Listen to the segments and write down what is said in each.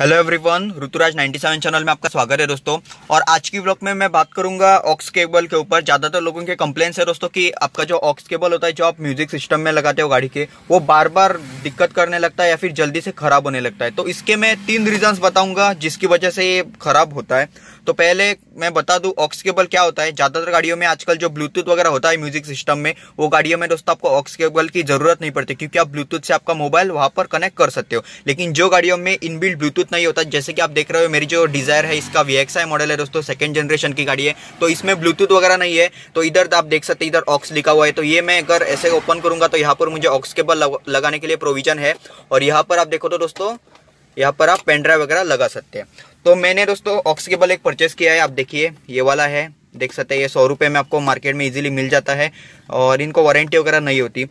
hello everyone Rituraj 97 channel में आपका स्वागत है दोस्तों और आज की ब्लॉग में मैं बात करूंगा ऑक्स केबल के ऊपर ज़्यादातर लोगों के कंप्लेंट्स है दोस्तों कि आपका जो ऑक्स केबल होता है जो आप म्यूजिक सिस्टम में लगाते हो गाड़ी के वो बार बार दिक्कत करने लगता है या फिर जल्दी से खराब होने लगता है तो इसके मैं तीन रीजन्स बताऊंगा जिसकी वजह से ये खराब होता है तो पहले मैं बता दूं ऑक्स केबल क्या होता है ज़्यादातर गाड़ियों में आजकल जो ब्लूटूथ वगैरह होता है म्यूजिक सिस्टम में वो गाड़ियों में दोस्तों आपको ऑक्स केबल की जरूरत नहीं पड़ती क्योंकि आप ब्लूटूथ से आपका मोबाइल वहाँ पर कनेक्ट कर सकते हो लेकिन जो गाड़ियों में इनबिल्ड ब्लूटूथ उतना ही होता है जैसे कि आप देख रहे हो मेरी जो डिज़ायर है इसका वी मॉडल है दोस्तों सेकंड जनरेशन की गाड़ी है तो इसमें ब्लूटूथ वगैरह नहीं है तो इधर आप देख सकते इधर ऑक्स लिखा हुआ है तो ये मैं अगर ऐसे ओपन करूंगा तो यहाँ पर मुझे ऑक्स केबल लगाने के लिए प्रोविजन है और यहाँ पर आप देखो तो दोस्तों यहाँ पर आप पेनड्राइव वगैरह लगा सकते हैं तो मैंने दोस्तों ऑक्स केबल एक परचेस किया है आप देखिए ये वाला है देख सकते हैं ये सौ रुपये में आपको मार्केट में इजीली मिल जाता है और इनको वारंटी वगैरह नहीं होती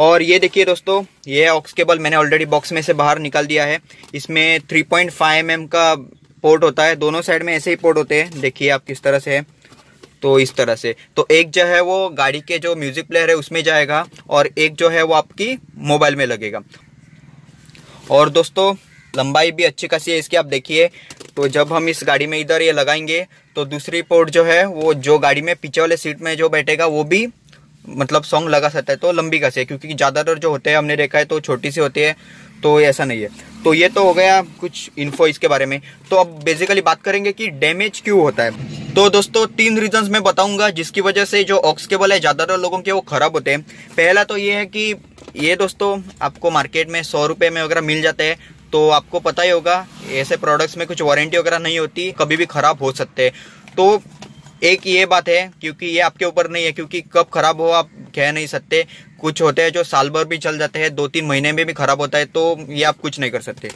और ये देखिए दोस्तों ये ऑक्स केबल मैंने ऑलरेडी बॉक्स में से बाहर निकाल दिया है इसमें 3.5 पॉइंट mm का पोर्ट होता है दोनों साइड में ऐसे ही पोर्ट होते हैं देखिए आप किस तरह से है तो इस तरह से तो एक जो है वो गाड़ी के जो म्यूजिक प्लेयर है उसमें जाएगा और एक जो है वो आपकी मोबाइल में लगेगा और दोस्तों लंबाई भी अच्छी खासी है इसकी आप देखिए तो जब हम इस गाड़ी में इधर ये लगाएंगे तो दूसरी पोर्ट जो है वो जो गाड़ी में पीछे वाले सीट में जो बैठेगा वो भी मतलब सॉन्ग लगा सकता है तो लंबी कैसे क्योंकि ज़्यादातर जो होते हैं हमने देखा है तो छोटी सी होती है तो ऐसा नहीं है तो ये तो हो गया कुछ इन्फो इसके बारे में तो अब बेसिकली बात करेंगे कि डैमेज क्यों होता है तो दोस्तों तीन रीजंस मैं बताऊंगा जिसकी वजह से जो ऑक्स केबल है ज़्यादातर लोगों के वो खराब होते हैं पहला तो ये है कि ये दोस्तों आपको मार्केट में सौ रुपये में वगैरह मिल जाते हैं तो आपको पता ही होगा ऐसे प्रोडक्ट्स में कुछ वारंटी वगैरह नहीं होती कभी भी खराब हो सकते हैं तो एक ये बात है क्योंकि ये आपके ऊपर नहीं है क्योंकि कब खराब हो आप कह नहीं सकते कुछ होते हैं जो साल भर भी चल जाते हैं दो तीन महीने में भी खराब होता है तो ये आप कुछ नहीं कर सकते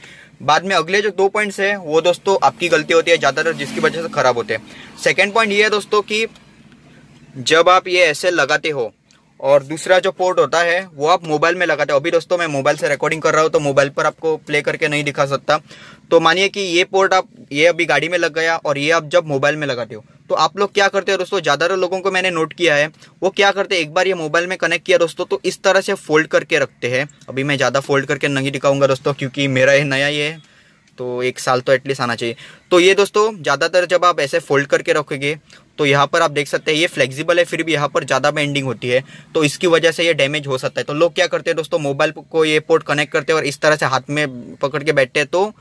बाद में अगले जो दो पॉइंट्स है वो दोस्तों आपकी गलती होती है ज़्यादातर जिसकी वजह से खराब होते हैं सेकेंड पॉइंट ये है दोस्तों कि जब आप ये ऐसे लगाते हो और दूसरा जो पोर्ट होता है वो आप मोबाइल में लगाते हो अभी दोस्तों मैं मोबाइल से रिकॉर्डिंग कर रहा हूँ तो मोबाइल पर आपको प्ले करके नहीं दिखा सकता तो मानिए कि ये पोर्ट आप ये अभी गाड़ी में लग गया और ये आप जब मोबाइल में लगाते हो तो आप लोग क्या करते हैं दोस्तों ज़्यादातर लोगों को मैंने नोट किया है वो क्या करते हैं एक बार ये मोबाइल में कनेक्ट किया दोस्तों तो इस तरह से फोल्ड करके रखते हैं अभी मैं ज़्यादा फोल्ड करके नहीं दिखाऊंगा दोस्तों क्योंकि मेरा ये नया ये है तो एक साल तो एटलीस्ट आना चाहिए तो ये दोस्तों ज़्यादातर जब आप ऐसे फोल्ड करके रखोगे तो यहाँ पर आप देख सकते हैं ये फ्लेक्सिबल है फिर भी यहाँ पर ज़्यादा बेंडिंग होती है तो इसकी वजह से ये डैमेज हो सकता है तो लोग क्या करते हैं दोस्तों मोबाइल को ये पोर्ट कनेक्ट करते हैं और इस तरह से हाथ में पकड़ के बैठते हैं तो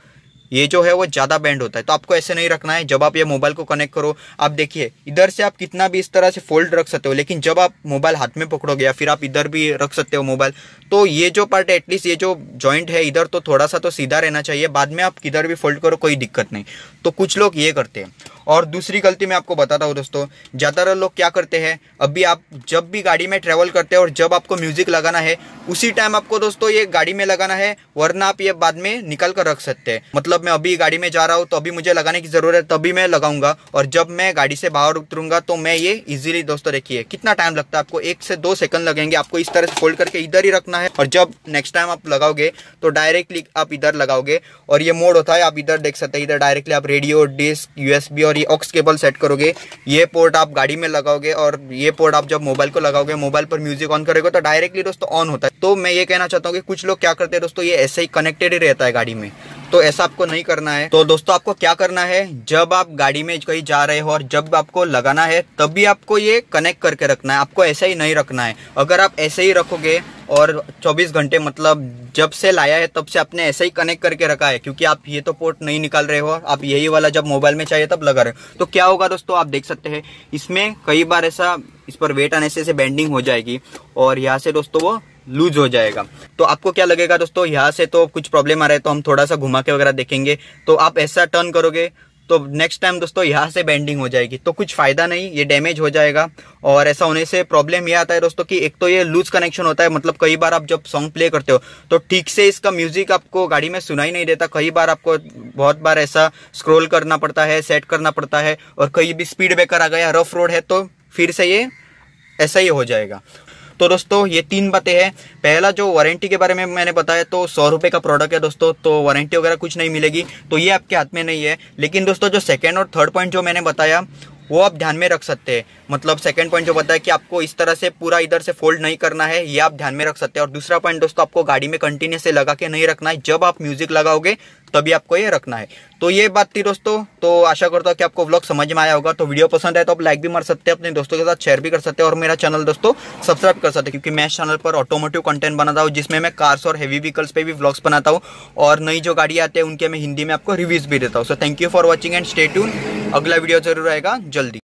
ये जो है वो ज़्यादा बैंड होता है तो आपको ऐसे नहीं रखना है जब आप ये मोबाइल को कनेक्ट करो आप देखिए इधर से आप कितना भी इस तरह से फोल्ड रख सकते हो लेकिन जब आप मोबाइल हाथ में पकड़ोगे या फिर आप इधर भी रख सकते हो मोबाइल तो ये जो पार्ट है एटलीस्ट ये जो जॉइंट है इधर तो थोड़ा सा तो सीधा रहना चाहिए बाद में आप किधर भी फोल्ड करो कोई दिक्कत नहीं तो कुछ लोग ये करते हैं और दूसरी गलती मैं आपको बताता हूँ दोस्तों ज़्यादातर लोग क्या करते हैं अभी आप जब भी गाड़ी में ट्रेवल करते हैं और जब आपको म्यूज़िक लगाना है उसी टाइम आपको दोस्तों ये गाड़ी में लगाना है वरना आप ये बाद में निकल कर रख सकते हैं मतलब जब मैं अभी गाड़ी में जा रहा हूँ तो अभी मुझे लगाने की ज़रूरत है तभी मैं लगाऊंगा और जब मैं गाड़ी से बाहर उतरूंगा तो मैं ये इजीली दोस्तों देखिए कितना टाइम लगता है आपको एक से दो सेकंड लगेंगे आपको इस तरह से फोल्ड करके इधर ही रखना है और जब नेक्स्ट टाइम आप लगाओगे तो डायरेक्टली आप इधर लगाओगे और ये मोड होता है आप इधर देख सकते हैं इधर डायरेक्टली आप रेडियो डिस्क यू और ये ऑक्स केबल सेट करोगे ये पोर्ट आप गाड़ी में लगाओगे और ये पोर्ट आप जब मोबाइल को लगाओगे मोबाइल पर म्यूजिक ऑन करोगे तो डायरेक्टली दोस्तों ऑन होता है तो मैं ये कहना चाहता हूँ कि कुछ लोग क्या करते हैं दोस्तों ये ऐसे ही कनेक्टेड ही रहता है गाड़ी में तो ऐसा आपको नहीं करना है तो दोस्तों आपको क्या करना है जब आप गाड़ी में कहीं जा रहे हो और जब आपको लगाना है तब भी आपको ये कनेक्ट करके रखना है आपको ऐसा ही नहीं रखना है अगर आप ऐसे ही रखोगे और 24 घंटे मतलब जब से लाया है तब से आपने ऐसे ही कनेक्ट करके रखा है क्योंकि आप ये तो पोर्ट नहीं निकाल रहे हो आप यही वाला जब मोबाइल में चाहिए तब लगा रहे हो तो क्या होगा दोस्तों आप देख सकते हैं इसमें कई बार ऐसा इस पर वेट आने से, ऐसे बेंडिंग हो जाएगी और यहाँ से दोस्तों वो लूज हो जाएगा तो आपको क्या लगेगा दोस्तों यहाँ से तो कुछ प्रॉब्लम आ रहा है तो हम थोड़ा सा घुमा के वगैरह देखेंगे तो आप ऐसा टर्न करोगे तो नेक्स्ट टाइम दोस्तों यहाँ से बेंडिंग हो जाएगी तो कुछ फायदा नहीं ये डैमेज हो जाएगा और ऐसा होने से प्रॉब्लम ये आता है दोस्तों कि एक तो ये लूज कनेक्शन होता है मतलब कई बार आप जब सॉन्ग प्ले करते हो तो ठीक से इसका म्यूजिक आपको गाड़ी में सुनाई नहीं देता कई बार आपको बहुत बार ऐसा स्क्रोल करना पड़ता है सेट करना पड़ता है और कहीं भी स्पीड ब्रेकर आ गया रफ रोड है तो फिर से ये ऐसा ही हो जाएगा तो दोस्तों ये तीन बातें हैं पहला जो वारंटी के बारे में मैंने बताया तो सौ रुपये का प्रोडक्ट है दोस्तों तो वारंटी वगैरह कुछ नहीं मिलेगी तो ये आपके हाथ में नहीं है लेकिन दोस्तों जो सेकेंड और थर्ड पॉइंट जो मैंने बताया वो आप ध्यान में रख सकते हैं मतलब सेकंड पॉइंट जो बताया कि आपको इस तरह से पूरा इधर से फोल्ड नहीं करना है ये आप ध्यान में रख सकते हैं और दूसरा पॉइंट दोस्तों आपको गाड़ी में कंटिन्यूस लगा के नहीं रखना है जब आप म्यूजिक लगाओगे तभी आपको ये रखना है तो ये बात थी दोस्तों तो आशा करता हूँ कि आपको ब्लॉग समझ में आया होगा तो वीडियो पसंद है तो आप लाइक भी मार सकते हैं अपने दोस्तों के साथ शेयर भी कर सकते हैं और मेरा चैनल दोस्तों सब्सक्राइब कर सकते हैं क्योंकि मैं इस चैनल पर ऑटोमोटिव कंटेंट बनाता हूँ जिसमें मैं कार्स और हैवी व्हीकल्स पर भी ब्लॉग्स बनाता हूँ और नई जो गाड़ी आती है उनके मैं हिंदी में आपको रिव्यूज़ भी देता हूँ so thank you for watching and stay tune अगला वीडियो जरूर आएगा जल्दी